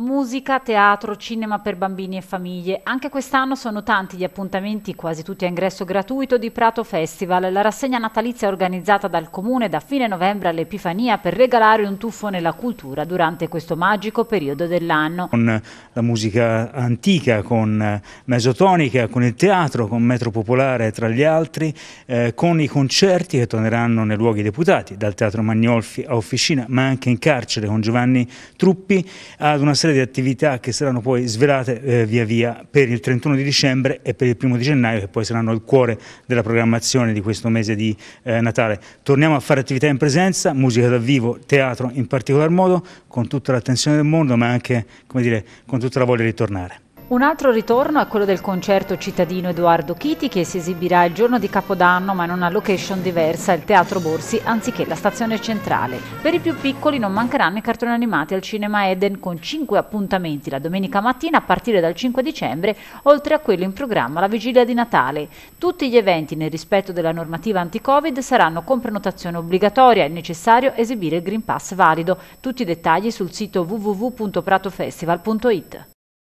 Musica, teatro, cinema per bambini e famiglie. Anche quest'anno sono tanti gli appuntamenti, quasi tutti a ingresso gratuito, di Prato Festival, la rassegna natalizia organizzata dal Comune da fine novembre all'Epifania per regalare un tuffo nella cultura durante questo magico periodo dell'anno. Con la musica antica, con eh, mesotonica, con il teatro, con Metro Popolare tra gli altri, eh, con i concerti che torneranno nei luoghi deputati, dal Teatro Magnolfi a Officina, ma anche in carcere con Giovanni Truppi, ad una serie serie di attività che saranno poi svelate eh, via via per il 31 di dicembre e per il 1 di gennaio che poi saranno il cuore della programmazione di questo mese di eh, Natale. Torniamo a fare attività in presenza, musica dal vivo, teatro in particolar modo, con tutta l'attenzione del mondo ma anche dire, con tutta la voglia di tornare. Un altro ritorno è quello del concerto cittadino Edoardo Chiti che si esibirà il giorno di Capodanno ma in una location diversa, il Teatro Borsi anziché la stazione centrale. Per i più piccoli non mancheranno i cartoni animati al Cinema Eden con 5 appuntamenti la domenica mattina a partire dal 5 dicembre, oltre a quello in programma la vigilia di Natale. Tutti gli eventi nel rispetto della normativa anti-Covid saranno con prenotazione obbligatoria, è necessario esibire il Green Pass valido. Tutti i dettagli sul sito www.pratofestival.it.